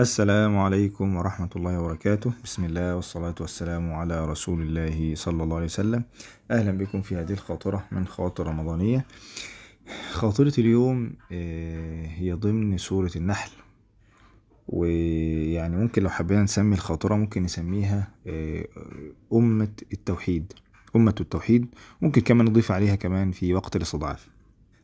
السلام عليكم ورحمة الله وبركاته بسم الله والصلاة والسلام على رسول الله صلى الله عليه وسلم أهلا بكم في هذه الخاطرة من خاطر رمضانية خاطرة اليوم آه، هي ضمن سورة النحل ويعني ممكن لو حبينا نسمي الخاطرة ممكن نسميها آه، أمة التوحيد أمة التوحيد ممكن كمان نضيف عليها كمان في وقت الاستضعاف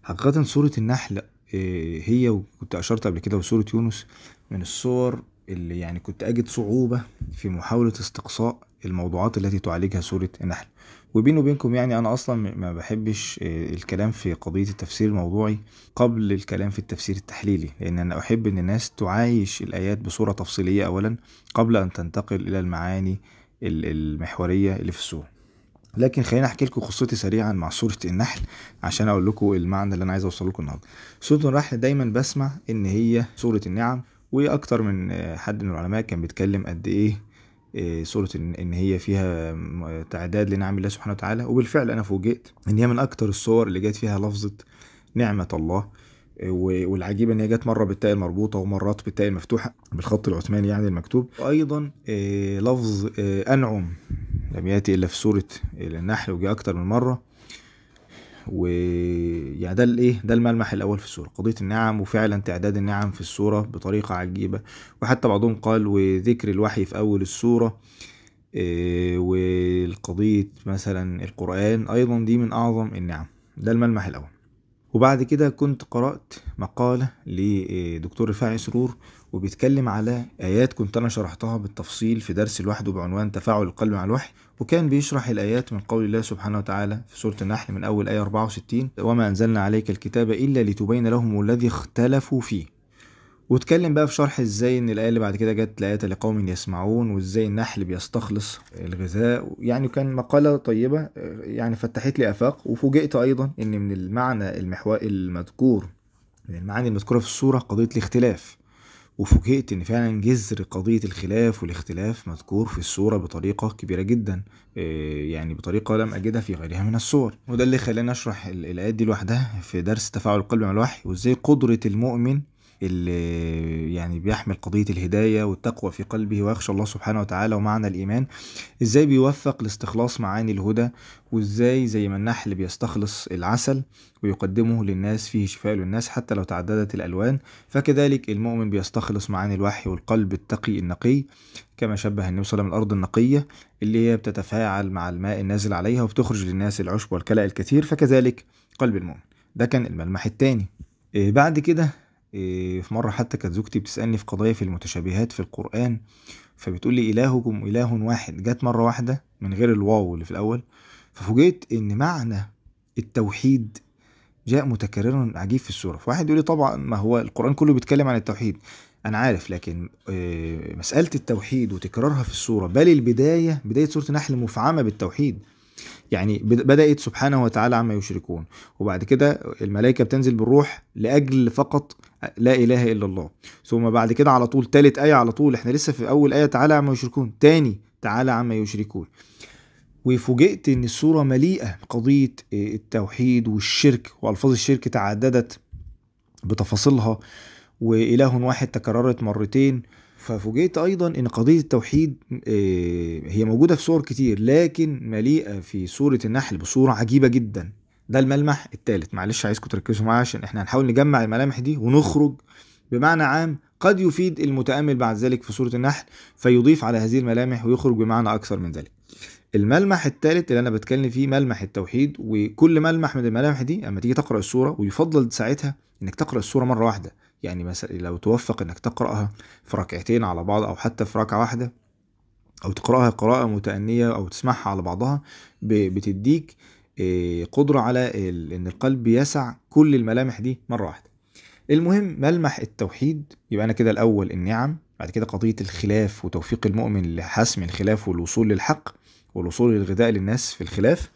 حقيقة سورة النحل إيه، هي وكنت اشرت قبل كده وسورة يونس من الصور اللي يعني كنت اجد صعوبة في محاولة استقصاء الموضوعات التي تعالجها سورة النحل وبيني وبينكم يعني انا اصلا ما بحبش إيه، الكلام في قضية التفسير الموضوعي قبل الكلام في التفسير التحليلي لان انا احب ان الناس تعايش الايات بصورة تفصيلية اولا قبل ان تنتقل الى المعاني المحورية اللي في السورة لكن خليني احكي لكم قصتي سريعا مع سوره النحل عشان اقول لكم المعنى اللي انا عايز اوصل لكم النهارده سوره النحل دايما بسمع ان هي سوره النعم واكتر من حد من العلماء كان بيتكلم قد ايه سورة آه، إن هي فيها تعداد لنعم الله سبحانه وتعالى وبالفعل أنا فوجئت إن هي من أكتر الصور اللي جت فيها لفظة نعمة الله آه، والعجيب ان هي جت مره بالتاء المربوطه ومرات بالتاء المفتوحه بالخط العثماني يعني المكتوب وايضا آه، لفظ انعم لم يأتي إلا في سورة النحل وجاء أكتر من مرة ويعني ده الايه ده الملمح الاول في السوره قضيه النعم وفعلا تعداد النعم في السوره بطريقه عجيبه وحتى بعضهم قال وذكر الوحي في اول السوره آه، والقضية مثلا القرآن أيضا دي من أعظم النعم ده الملمح الأول وبعد كده كنت قرأت مقالة لدكتور رفاعي سرور وبيتكلم على آيات كنت أنا شرحتها بالتفصيل في درس لوحده بعنوان تفاعل القلب مع الوحي وكان بيشرح الآيات من قول الله سبحانه وتعالى في سورة النحل من أول آية 64 وما أنزلنا عليك الكتاب إلا لتبين لهم الذي اختلفوا فيه واتكلم بقى في شرح ازاي ان الايه اللي بعد كده جت لايه لقوم يسمعون وازاي النحل بيستخلص الغذاء يعني كان مقاله طيبه يعني فتحت لي افاق وفوجئت ايضا ان من المعنى المحوري المذكور من المعاني المذكوره في السوره قضيه الاختلاف وفوجئت إن فعلا جذر قضية الخلاف والاختلاف مذكور في الصورة بطريقة كبيرة جدا آه، يعني بطريقة لم أجدها في غيرها من الصور وده اللي خلاني أشرح الآيات دي لوحدها في درس تفاعل القلب مع الوحي وإزاي قدرة المؤمن اللي يعني بيحمل قضية الهداية والتقوى في قلبه ويخشى الله سبحانه وتعالى ومعنى الإيمان إزاي بيوفق لاستخلاص معاني الهدى وإزاي زي ما النحل بيستخلص العسل ويقدمه للناس فيه شفاء للناس حتى لو تعددت الألوان فكذلك المؤمن بيستخلص معاني الوحي والقلب التقي النقي كما شبه النبي صلى الله عليه وسلم الأرض النقية اللي هي بتتفاعل مع الماء النازل عليها وبتخرج للناس العشب والكلأ الكثير فكذلك قلب المؤمن ده كان الملمح الثاني إيه، بعد كده إيه، في مرة حتى كانت زوجتي بتسألني في قضايا في المتشابهات في القرآن فبتقول لي إلهكم إله واحد جت مرة واحدة من غير الواو اللي في الأول ففوجئت إن معنى التوحيد جاء متكررا عجيب في السورة فواحد يقول لي طبعا ما هو القرآن كله بيتكلم عن التوحيد أنا عارف لكن إيه، مسألة التوحيد وتكرارها في السورة بل البداية بداية سورة نحل مفعمة بالتوحيد يعني بدأت سبحانه وتعالى عما يشركون وبعد كده الملائكة بتنزل بالروح لأجل فقط لا اله الا الله ثم بعد كده على طول ثالث ايه على طول احنا لسه في اول ايه تعالى عما يشركون تاني تعالى عما يشركون وفوجئت ان السوره مليئه قضيه آه، التوحيد والشرك والفاظ الشرك تعددت بتفاصيلها واله واحد تكررت مرتين ففوجئت ايضا ان قضيه التوحيد آه، هي موجوده في سور كتير لكن مليئه في سوره النحل بصوره عجيبه جدا ده الملمح الثالث معلش عايزكم تركزوا معايا عشان احنا هنحاول نجمع الملامح دي ونخرج بمعنى عام قد يفيد المتأمل بعد ذلك في سورة النحل فيضيف على هذه الملامح ويخرج بمعنى أكثر من ذلك الملمح الثالث اللي انا بتكلم فيه ملمح التوحيد وكل ملمح من الملامح دي اما تيجي تقرا السوره ويفضل ساعتها انك تقرا السوره مره واحده يعني مثلا لو توفق انك تقراها في ركعتين على بعض او حتى في ركعه واحده او تقراها قراءه متانيه او تسمعها على بعضها بتديك آه، قدرة على إن القلب يسع كل الملامح دي مرة واحدة المهم ملمح التوحيد يبقى أنا كده الأول النعم بعد كده قضية الخلاف وتوفيق المؤمن لحسم الخلاف والوصول للحق والوصول للغذاء للناس في الخلاف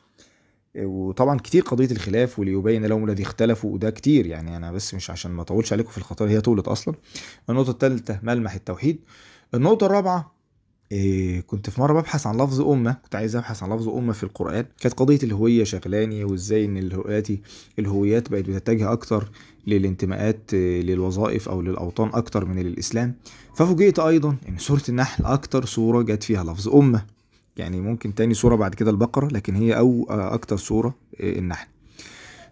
آه، وطبعا كتير قضية الخلاف وليبين لهم الذي اختلفوا وده كتير يعني أنا بس مش عشان ما أطولش عليكم في الخطايا هي طولت أصلا النقطة الثالثة ملمح التوحيد النقطة الرابعة إيه كنت في مره ببحث عن لفظ امه كنت عايز ابحث عن لفظ امه في القران كانت قضيه الهويه شغلاني وازاي ان الهويات الهويات بقت بتتجه اكتر للانتماءات آه، للوظائف او للاوطان اكتر من للاسلام ففوجئت ايضا ان سوره النحل اكتر سوره جت فيها لفظ امه يعني ممكن تاني سوره بعد كده البقره لكن هي او آه، اكتر سوره آه، النحل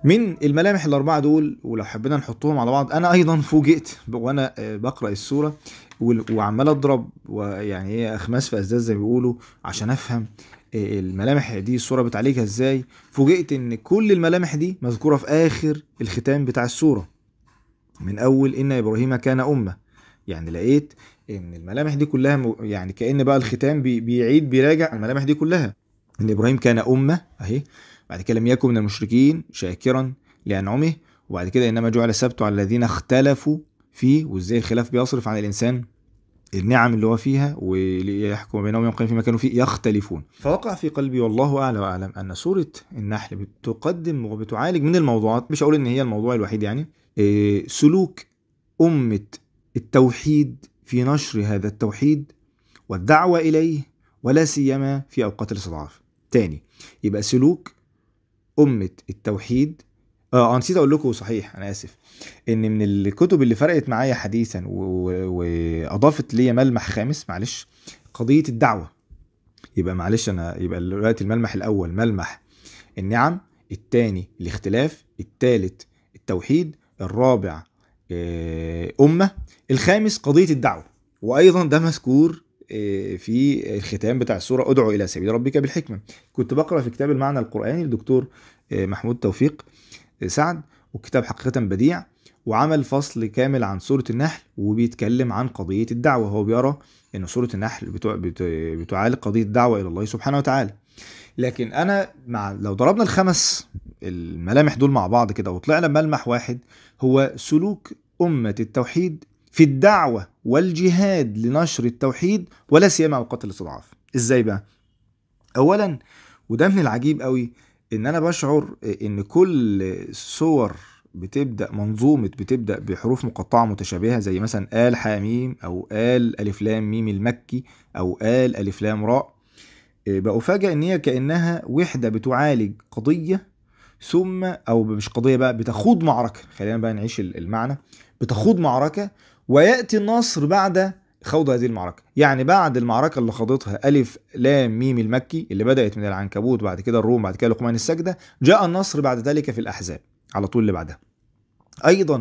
من الملامح الأربعة دول ولو حبينا نحطهم على بعض أنا أيضا فوجئت وأنا بقرأ السورة وعمال اضرب ويعني ايه اخماس في اسداس زي ما بيقولوا عشان افهم آه، الملامح دي الصوره بتعالجها ازاي فوجئت ان كل الملامح دي مذكوره في اخر الختام بتاع الصوره من اول ان ابراهيم كان امه يعني لقيت ان الملامح دي كلها يعني كان بقى الختام بيعيد بيراجع الملامح دي كلها ان ابراهيم كان امه اهي بعد كده لم يكن من المشركين شاكرا لانعمه وبعد كده انما جعل السبت على الذين اختلفوا فيه وازاي الخلاف بيصرف عن الانسان النعم اللي هو فيها ويحكم بينهم يوم في فيما كانوا فيه يختلفون فوقع في قلبي والله اعلى واعلم ان سوره النحل بتقدم وبتعالج من الموضوعات مش هقول ان هي الموضوع الوحيد يعني آه، سلوك امه التوحيد في نشر هذا التوحيد والدعوه اليه ولا سيما في اوقات الاستضعاف تاني يبقى سلوك امه التوحيد آه،, اه نسيت اقول لكم صحيح انا اسف ان من الكتب اللي فرقت معايا حديثا واضافت ليا ملمح خامس معلش قضيه الدعوه يبقى معلش انا يبقى دلوقتي الملمح الاول ملمح النعم الثاني الاختلاف الثالث التوحيد الرابع آه، امه الخامس قضيه الدعوه وايضا ده مذكور آه، في الختام بتاع السوره ادعو الى سبيل ربك بالحكمه كنت بقرا في كتاب المعنى القراني للدكتور محمود توفيق سعد والكتاب حقيقة بديع وعمل فصل كامل عن سورة النحل وبيتكلم عن قضية الدعوة هو بيرى إن سورة النحل بتعالج قضية الدعوة إلى الله سبحانه وتعالى لكن أنا مع لو ضربنا الخمس الملامح دول مع بعض كده وطلعنا ملمح واحد هو سلوك أمة التوحيد في الدعوة والجهاد لنشر التوحيد ولا سيما أوقات الاستضعاف إزاي بقى؟ أولا وده من العجيب قوي ان انا بشعر ان كل صور بتبدا منظومه بتبدا بحروف مقطعه متشابهه زي مثلا ال حاميم او ال الف لام ميم المكي او ال الف لام راء آه، بأفاجأ إن هي كأنها وحدة بتعالج قضية ثم أو مش قضية بقى بتخوض معركة خلينا بقى نعيش المعنى بتخوض معركة ويأتي النصر بعد خوض هذه المعركة يعني بعد المعركة اللي خاضتها ألف لام ميم المكي اللي بدأت من العنكبوت بعد كده الروم بعد كده لقمان السجدة جاء النصر بعد ذلك في الأحزاب على طول اللي بعدها أيضا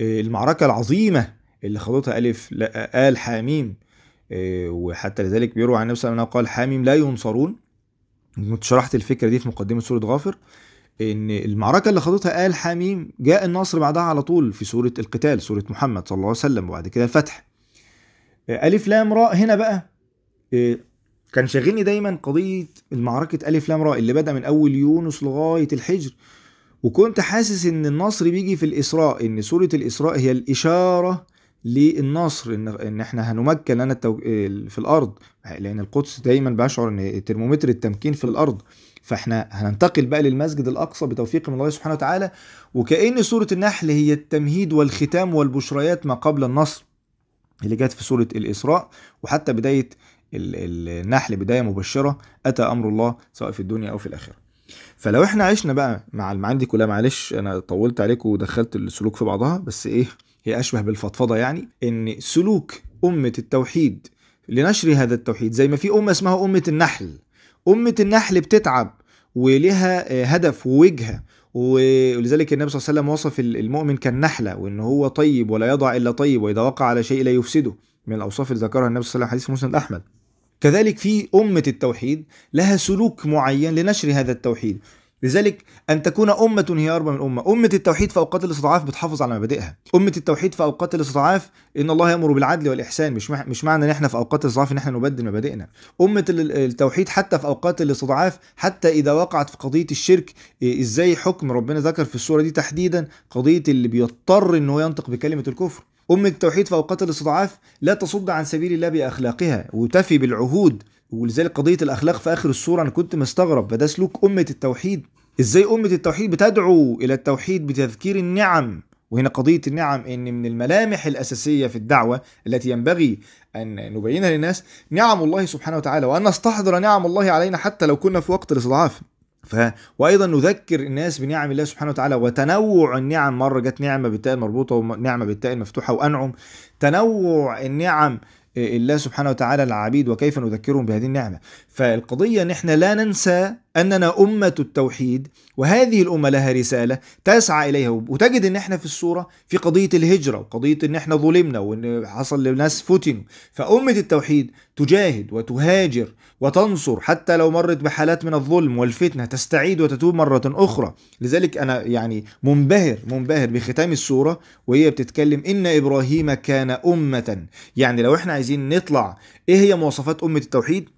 آه، المعركة العظيمة اللي خاضتها ألف آه، آل حاميم آه، وحتى لذلك بيروى عن النبي صلى الله عليه وسلم قال حاميم لا ينصرون شرحت الفكرة دي في مقدمة سورة غافر ان المعركه اللي خاضتها ال حاميم جاء النصر بعدها على طول في سوره القتال سوره محمد صلى الله عليه وسلم وبعد كده الفتح ألف لام راء هنا بقى إيه، كان شاغلني دايما قضية المعركة ألف لام راء اللي بدأ من أول يونس لغاية الحجر وكنت حاسس إن النصر بيجي في الإسراء إن سورة الإسراء هي الإشارة للنصر إن, إن إحنا هنمكن أنا التو... في الأرض لأن القدس دايما بشعر إن ترمومتر التمكين في الأرض فإحنا هننتقل بقى للمسجد الأقصى بتوفيق من الله سبحانه وتعالى وكأن سورة النحل هي التمهيد والختام والبشريات ما قبل النصر اللي جت في سورة الإسراء وحتى بداية النحل بداية مبشرة أتى أمر الله سواء في الدنيا أو في الآخرة فلو احنا عشنا بقى مع المعاني دي كلها معلش انا طولت عليكم ودخلت السلوك في بعضها بس ايه هي اشبه بالفضفضه يعني ان سلوك امه التوحيد لنشر هذا التوحيد زي ما في امه اسمها امه النحل امه النحل بتتعب ولها آه، هدف ووجهه ولذلك النبي صلى الله عليه وسلم وصف المؤمن كالنحلة وإن هو طيب ولا يضع إلا طيب وإذا وقع على شيء لا يفسده من الأوصاف اللي ذكرها النبي صلى الله عليه وسلم حديث مسند أحمد كذلك في أمة التوحيد لها سلوك معين لنشر هذا التوحيد لذلك أن تكون أمة هي أربى من أمة أمة التوحيد في أوقات الاستضعاف بتحافظ على مبادئها أمة التوحيد في أوقات الاستضعاف إن الله يأمر بالعدل والإحسان مش مح... مش معنى إن إحنا في أوقات الاستضعاف إن إحنا نبدل مبادئنا أمة التوحيد حتى في أوقات الاستضعاف حتى إذا وقعت في قضية الشرك إزاي حكم ربنا ذكر في السورة دي تحديدا قضية اللي بيضطر إن هو ينطق بكلمة الكفر أمة التوحيد في أوقات الاستضعاف لا تصد عن سبيل الله بأخلاقها وتفي بالعهود ولذلك قضيه الاخلاق في اخر السورة انا كنت مستغرب فده سلوك امه التوحيد ازاي امه التوحيد بتدعو الى التوحيد بتذكير النعم وهنا قضية النعم إن من الملامح الأساسية في الدعوة التي ينبغي أن نبينها للناس نعم الله سبحانه وتعالى وأن نستحضر نعم الله علينا حتى لو كنا في وقت الاستضعاف ف... وايضا نذكر الناس بنعم الله سبحانه وتعالى وتنوع النعم مره جت نعمه بالتاء المربوطه ونعمه بالتاء المفتوحه وانعم تنوع النعم إيه، الله سبحانه وتعالى العبيد وكيف نذكرهم بهذه النعمة فالقضية ان احنا لا ننسى أننا أمة التوحيد وهذه الأمة لها رسالة تسعى إليها وتجد إن إحنا في الصورة في قضية الهجرة وقضية إن إحنا ظلمنا وإن حصل لناس فتنوا فأمة التوحيد تجاهد وتهاجر وتنصر حتى لو مرت بحالات من الظلم والفتنة تستعيد وتتوب مرة أخرى لذلك أنا يعني منبهر منبهر بختام السورة وهي بتتكلم إن إبراهيم كان أمة يعني لو إحنا عايزين نطلع إيه هي مواصفات أمة التوحيد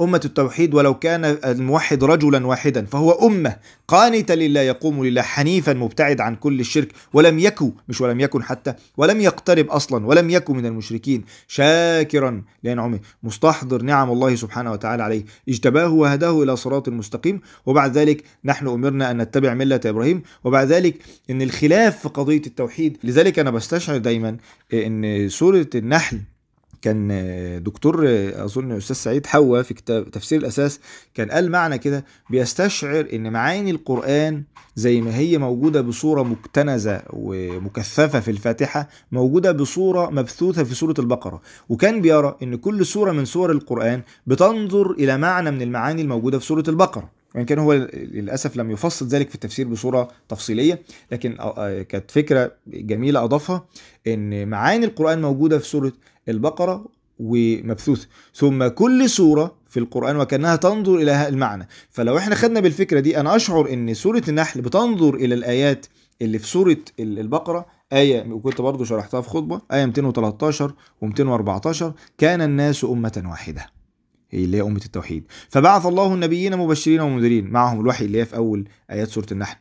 أمة التوحيد ولو كان الموحد رجلا واحدا فهو أمة قانتة لله يقوم لله حنيفا مبتعد عن كل الشرك ولم يكو مش ولم يكن حتى ولم يقترب أصلا ولم يكن من المشركين شاكرا لأنعمه مستحضر نعم الله سبحانه وتعالى عليه اجتباه وهداه إلى صراط مستقيم وبعد ذلك نحن أمرنا أن نتبع ملة إبراهيم وبعد ذلك أن الخلاف في قضية التوحيد لذلك أنا بستشعر دايما أن سورة النحل كان دكتور اظن استاذ سعيد حوا في كتاب تفسير الاساس كان قال معنى كده بيستشعر ان معاني القران زي ما هي موجوده بصوره مكتنزه ومكثفه في الفاتحه موجوده بصوره مبثوثه في سوره البقره وكان بيرى ان كل سوره من سور القران بتنظر الى معنى من المعاني الموجوده في سوره البقره وان كان هو للاسف لم يفصل ذلك في التفسير بصوره تفصيليه لكن آه، آه، كانت فكره جميله اضافها ان معاني القران موجوده في سوره البقره ومبثوث ثم كل سوره في القرآن وكأنها تنظر إلى المعنى فلو احنا خدنا بالفكرة دي أنا أشعر أن سورة النحل بتنظر إلى الآيات اللي في سورة البقرة آية وكنت برضو شرحتها في خطبة آية 213 و214 كان الناس أمة واحدة اللي هي أمة التوحيد فبعث الله النبيين مبشرين ومنذرين معهم الوحي اللي هي في أول آيات سورة النحل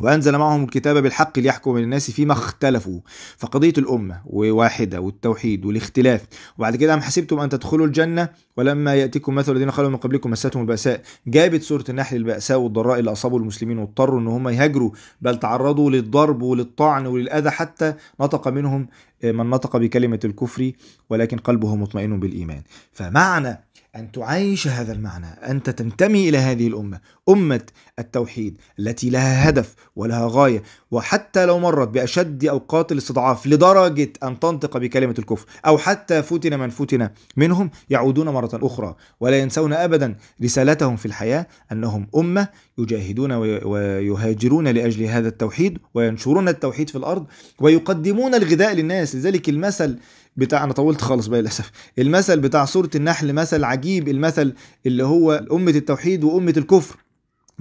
وأنزل معهم الكتاب بالحق ليحكم من الناس فيما اختلفوا فقضية الأمة وواحدة والتوحيد والاختلاف وبعد كده أم حسبتم أن تدخلوا الجنة ولما يأتيكم مثل الذين خلوا من قبلكم مساتهم البأساء جابت سورة النحل البأساء والضراء اللي أصابوا المسلمين واضطروا إن هم يهاجروا بل تعرضوا للضرب وللطعن وللأذى حتى نطق منهم من نطق بكلمة الكفر ولكن قلبه مطمئن بالإيمان فمعنى أن تعايش هذا المعنى أنت تنتمي إلى هذه الأمة أمة التوحيد التي لها هدف ولها غاية وحتى لو مرت بأشد أوقات الاستضعاف لدرجة أن تنطق بكلمة الكفر أو حتى فتن من فتن منهم يعودون مرة أخرى ولا ينسون أبدا رسالتهم في الحياة أنهم أمة يجاهدون ويهاجرون لأجل هذا التوحيد وينشرون التوحيد في الأرض ويقدمون الغذاء للناس لذلك المثل بتاع انا طولت خالص بقى للاسف المثل بتاع سوره النحل مثل عجيب المثل اللي هو امه التوحيد وامه الكفر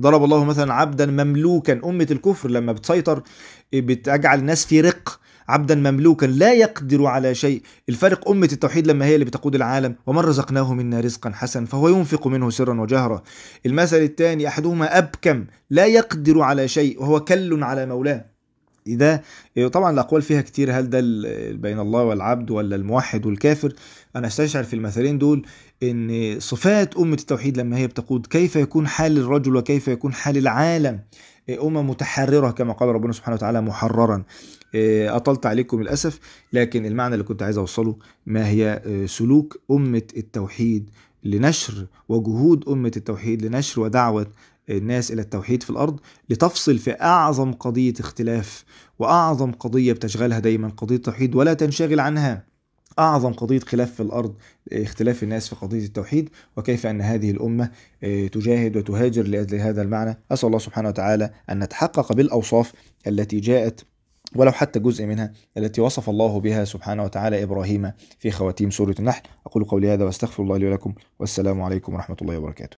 ضرب الله مثلا عبدا مملوكا امه الكفر لما بتسيطر بتجعل الناس في رق عبدا مملوكا لا يقدر على شيء الفارق أمة التوحيد لما هي اللي بتقود العالم ومن رزقناه منا رزقا حسنا فهو ينفق منه سرا وجهرا المثل الثاني أحدهما أبكم لا يقدر على شيء وهو كل على مولاه ده إيه، طبعا الاقوال فيها كتير هل ده بين الله والعبد ولا الموحد والكافر انا استشعر في المثلين دول ان صفات امه التوحيد لما هي بتقود كيف يكون حال الرجل وكيف يكون حال العالم إيه، أمة متحررة كما قال ربنا سبحانه وتعالى محررا إيه، أطلت عليكم للأسف لكن المعنى اللي كنت عايز أوصله ما هي سلوك أمة التوحيد لنشر وجهود أمة التوحيد لنشر ودعوة الناس إلى التوحيد في الأرض لتفصل في أعظم قضية اختلاف وأعظم قضية بتشغلها دايما قضية التوحيد ولا تنشغل عنها أعظم قضية خلاف في الأرض اختلاف الناس في قضية التوحيد وكيف أن هذه الأمة آه، تجاهد وتهاجر لأجل هذا المعنى أسأل الله سبحانه وتعالى أن نتحقق بالأوصاف التي جاءت ولو حتى جزء منها التي وصف الله بها سبحانه وتعالى إبراهيم في خواتيم سورة النحل أقول قولي هذا وأستغفر الله لي ولكم والسلام عليكم ورحمة الله وبركاته